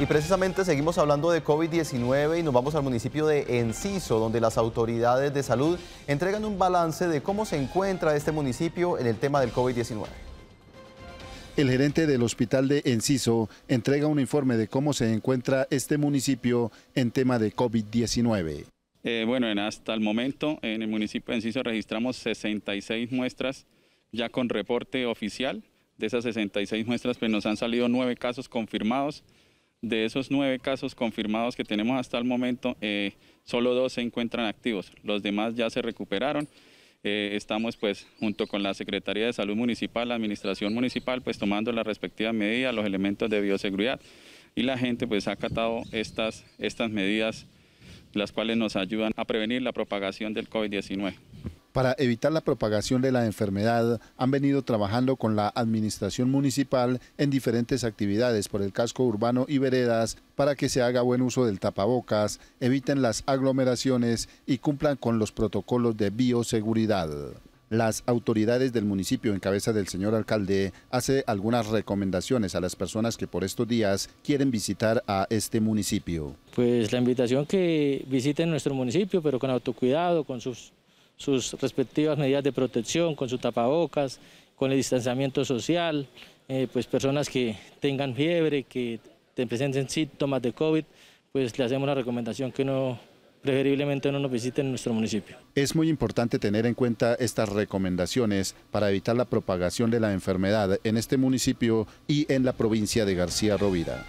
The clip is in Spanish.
Y precisamente seguimos hablando de COVID-19 y nos vamos al municipio de Enciso, donde las autoridades de salud entregan un balance de cómo se encuentra este municipio en el tema del COVID-19. El gerente del hospital de Enciso entrega un informe de cómo se encuentra este municipio en tema de COVID-19. Eh, bueno, hasta el momento en el municipio de Enciso registramos 66 muestras ya con reporte oficial. De esas 66 muestras pues, nos han salido nueve casos confirmados, de esos nueve casos confirmados que tenemos hasta el momento, eh, solo dos se encuentran activos, los demás ya se recuperaron. Eh, estamos pues junto con la Secretaría de Salud Municipal, la Administración Municipal, pues tomando las respectivas medidas, los elementos de bioseguridad y la gente pues ha acatado estas, estas medidas, las cuales nos ayudan a prevenir la propagación del COVID-19. Para evitar la propagación de la enfermedad, han venido trabajando con la administración municipal en diferentes actividades por el casco urbano y veredas para que se haga buen uso del tapabocas, eviten las aglomeraciones y cumplan con los protocolos de bioseguridad. Las autoridades del municipio en cabeza del señor alcalde hace algunas recomendaciones a las personas que por estos días quieren visitar a este municipio. Pues la invitación que visiten nuestro municipio, pero con autocuidado, con sus sus respectivas medidas de protección, con su tapabocas, con el distanciamiento social, eh, pues personas que tengan fiebre, que te presenten síntomas de COVID, pues le hacemos la recomendación que no preferiblemente no nos visiten en nuestro municipio. Es muy importante tener en cuenta estas recomendaciones para evitar la propagación de la enfermedad en este municipio y en la provincia de García Rovira.